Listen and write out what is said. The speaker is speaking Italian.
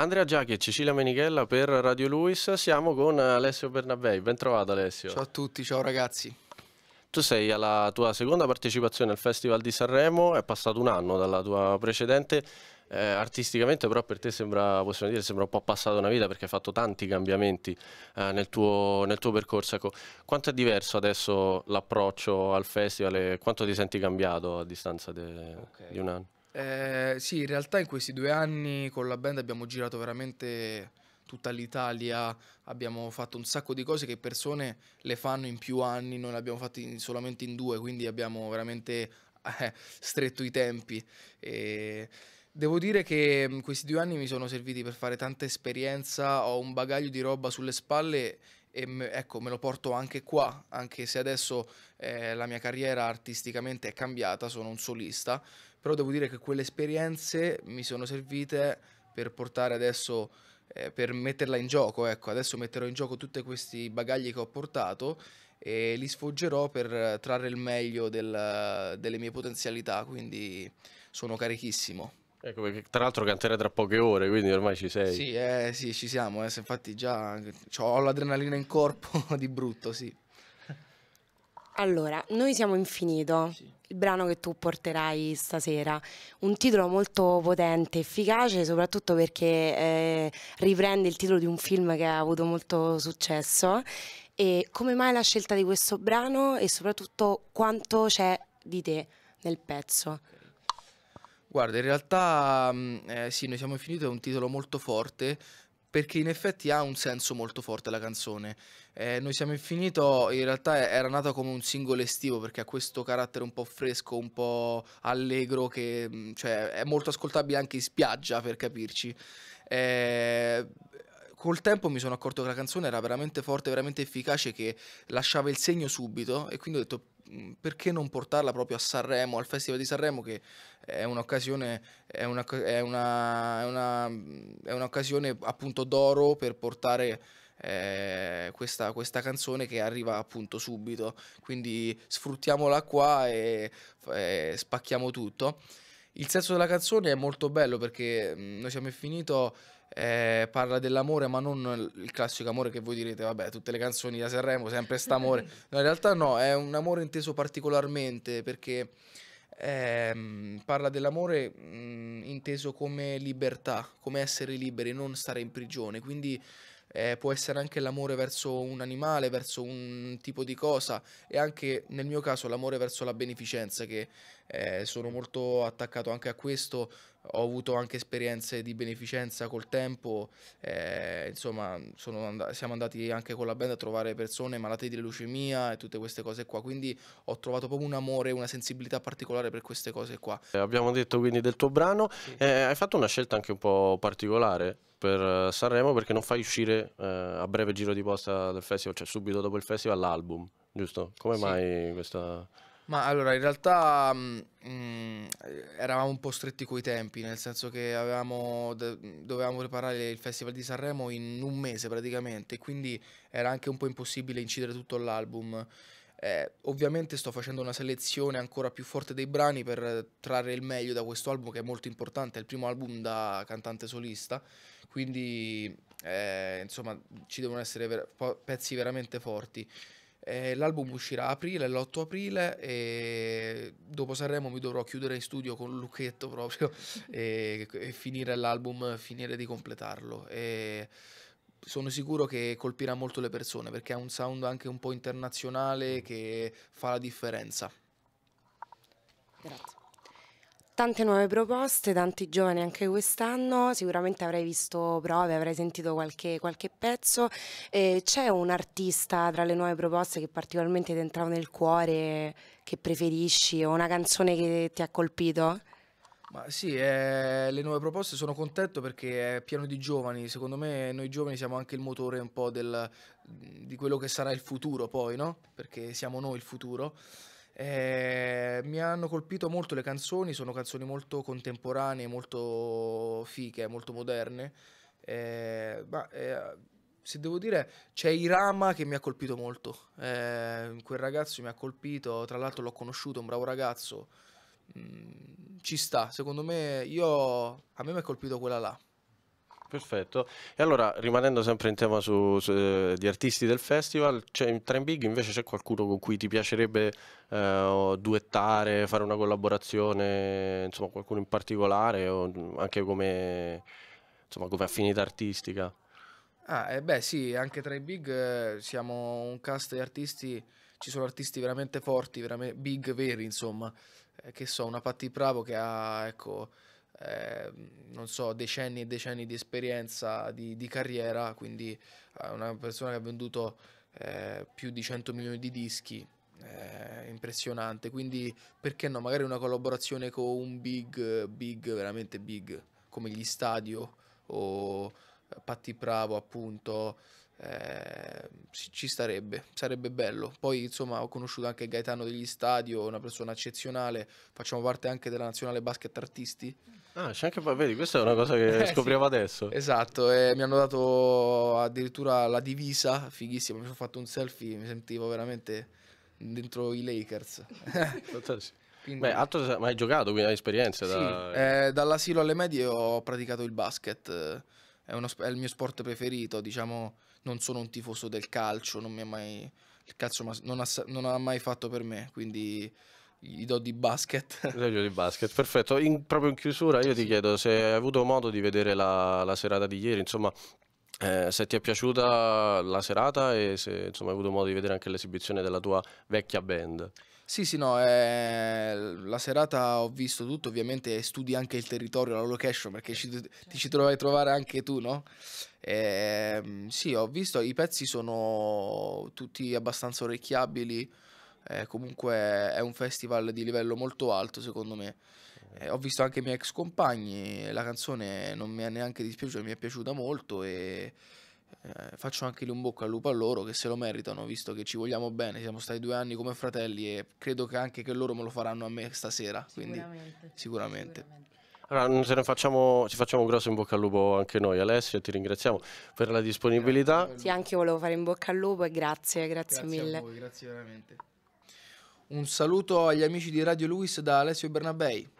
Andrea Giacchi e Cecilia Menichella per Radio Luis, siamo con Alessio Bernabei, ben trovato Alessio. Ciao a tutti, ciao ragazzi. Tu sei alla tua seconda partecipazione al Festival di Sanremo, è passato un anno dalla tua precedente, eh, artisticamente però per te sembra, possiamo dire, sembra un po' passata una vita perché hai fatto tanti cambiamenti eh, nel, tuo, nel, tuo, percorso. Ecco, quanto è diverso adesso l'approccio al festival e quanto ti senti cambiato a distanza de, okay. di un anno? Eh, sì, in realtà in questi due anni con la band abbiamo girato veramente tutta l'Italia, abbiamo fatto un sacco di cose che persone le fanno in più anni, noi le abbiamo fatte solamente in due, quindi abbiamo veramente eh, stretto i tempi. E devo dire che mm, questi due anni mi sono serviti per fare tanta esperienza, ho un bagaglio di roba sulle spalle e ecco me lo porto anche qua, anche se adesso eh, la mia carriera artisticamente è cambiata, sono un solista, però devo dire che quelle esperienze mi sono servite per portare adesso, eh, per metterla in gioco, ecco, adesso metterò in gioco tutti questi bagagli che ho portato e li sfoggerò per trarre il meglio del, delle mie potenzialità, quindi sono carichissimo. Ecco, perché tra l'altro canterai tra poche ore, quindi ormai ci sei. Sì, eh, sì ci siamo, eh, infatti già cioè, ho l'adrenalina in corpo di brutto, sì. Allora, noi siamo infinito, sì. il brano che tu porterai stasera, un titolo molto potente, efficace, soprattutto perché eh, riprende il titolo di un film che ha avuto molto successo. E come mai la scelta di questo brano e soprattutto quanto c'è di te nel pezzo? Guarda, in realtà mm, eh, sì, Noi siamo infiniti, è un titolo molto forte perché in effetti ha un senso molto forte la canzone. Eh, Noi siamo infinito in realtà era nata come un singolo estivo perché ha questo carattere un po' fresco, un po' allegro che mm, cioè, è molto ascoltabile anche in spiaggia per capirci. Eh, col tempo mi sono accorto che la canzone era veramente forte, veramente efficace, che lasciava il segno subito e quindi ho detto Mm, perché non portarla proprio a Sanremo, al Festival di Sanremo, che è un'occasione, è una, è una, è una, è un'occasione appunto d'oro per portare eh, questa, questa, canzone che arriva appunto subito. Quindi sfruttiamola qua e, e spacchiamo tutto. Il senso della canzone è molto bello perché mm, noi siamo infinito eh, parla dell'amore, ma non il classico amore che voi direte, vabbè, tutte le canzoni da Sanremo, sempre st'amore. No, in realtà no, è un amore inteso particolarmente perché ehm, parla dell'amore mh, inteso come libertà, come essere liberi, non stare in prigione. Quindi eh, può essere anche l'amore verso un animale, verso un tipo di cosa e anche nel mio caso l'amore verso la beneficenza che eh, sono molto attaccato anche a questo ho avuto anche esperienze di beneficenza col tempo, eh, insomma and- siamo andati anche con la band a trovare persone malate di leucemia e tutte queste cose qua, quindi ho trovato proprio un amore, una sensibilità particolare per queste cose qua. Eh, abbiamo detto quindi del tuo brano, sì. eh, hai fatto una scelta anche un po' particolare per eh, Sanremo perché non fai uscire eh, a breve giro di posta del festival, cioè subito dopo il festival l'album, giusto? Come sì. mai questa... Ma allora, in realtà mh, mm, mm, eravamo un po' stretti coi tempi, nel senso che avevamo, dovevamo preparare il Festival di Sanremo in un mese praticamente, quindi era anche un po' impossibile incidere tutto l'album. Eh, ovviamente sto facendo una selezione ancora più forte dei brani per trarre il meglio da questo album che è molto importante, è il primo album da cantante solista, quindi eh, insomma ci devono essere ver- pezzi veramente forti. Eh, l'album uscirà a aprile, l'8 aprile e dopo Sanremo mi dovrò chiudere in studio con Lucchetto proprio e, e, finire l'album, finire di completarlo. E sono sicuro che colpirà molto le persone perché ha un sound anche un po' internazionale che fa la differenza. Grazie tante nuove proposte, tanti giovani anche quest'anno, sicuramente avrai visto prove, avrai sentito qualche, qualche pezzo. Eh, c'è un artista tra le nuove proposte che particolarmente ti entrava nel cuore, che preferisci, o una canzone che ti ha colpito? Ma sì, eh, le nuove proposte sono contento perché è pieno di giovani, secondo me noi giovani siamo anche il motore un po' del, di quello che sarà il futuro poi, no? Perché siamo noi il futuro. Eh, mi hanno colpito molto le canzoni, sono canzoni molto contemporanee, molto fiche, molto moderne. Eh, ma eh, se devo dire, c'è Irama che mi ha colpito molto. Eh, quel ragazzo mi ha colpito, tra l'altro l'ho conosciuto, un bravo ragazzo. Mm, ci sta, secondo me, io, a me mi ha colpito quella là. Perfetto. E allora, rimanendo sempre in tema su, su, eh, di artisti del festival, tra in Big invece c'è qualcuno con cui ti piacerebbe eh, duettare, fare una collaborazione, insomma qualcuno in particolare o anche come, insomma, come affinità artistica? Ah, eh beh sì, anche tra i big eh, siamo un cast di artisti, ci sono artisti veramente forti, veramente big, veri insomma, eh, che so, una Patti Bravo che ha, ecco, Ehm, non so, decenni e decenni di esperienza di, di carriera, quindi eh, una persona che ha venduto eh, più di 100 milioni di dischi, eh, impressionante, quindi perché no, magari una collaborazione con un big, big, veramente big, come gli Stadio o Patti Bravo appunto, eh, ci starebbe, sarebbe bello. Poi, insomma, ho conosciuto anche Gaetano degli Stadio, una persona eccezionale. Facciamo parte anche della nazionale basket artisti. Ah, c'è anche poi, vedi, questa è una cosa che eh, scopriamo sì. adesso. Esatto, e mi hanno dato addirittura la divisa, fighissima. Mi sono fatto un selfie, mi sentivo veramente dentro i Lakers. Quindi... Beh, altro, ma hai giocato, quindi hai esperienza? Da... eh, dall'asilo alle medie ho praticato il basket è, uno, è, il mio sport preferito, diciamo, non sono un tifoso del calcio, non mi ha mai, il calcio non ha, non ha mai fatto per me, quindi gli do di basket. Gli di basket, perfetto. In, proprio in chiusura io ti chiedo se hai avuto modo di vedere la, la serata di ieri, insomma, eh, se ti è piaciuta la serata e se insomma, hai avuto modo di vedere anche l'esibizione della tua vecchia band. Sì, sì, no, eh, la serata ho visto tutto, ovviamente studi anche il territorio, la location, perché ci, ti ci trovi a trovare anche tu, no? Eh, sì, ho visto, i pezzi sono tutti abbastanza orecchiabili, eh, comunque è un festival di livello molto alto secondo me. Eh, ho visto anche i miei ex compagni, la canzone non mi è neanche dispiaciuta, mi è piaciuta molto e eh, faccio anche lì un bocca al lupo a loro che se lo meritano, visto che ci vogliamo bene, siamo stati due anni come fratelli e credo che anche che loro me lo faranno a me stasera. Sicuramente. Quindi, sicuramente. sicuramente. Allora, se ne facciamo, ci facciamo un grosso in bocca al lupo anche noi, Alessio, ti ringraziamo per la disponibilità. Sì, anche io volevo fare in bocca al lupo e grazie, grazie, grazie mille. Voi, grazie veramente. Un saluto agli amici di Radio Luis da Alessio Bernabei.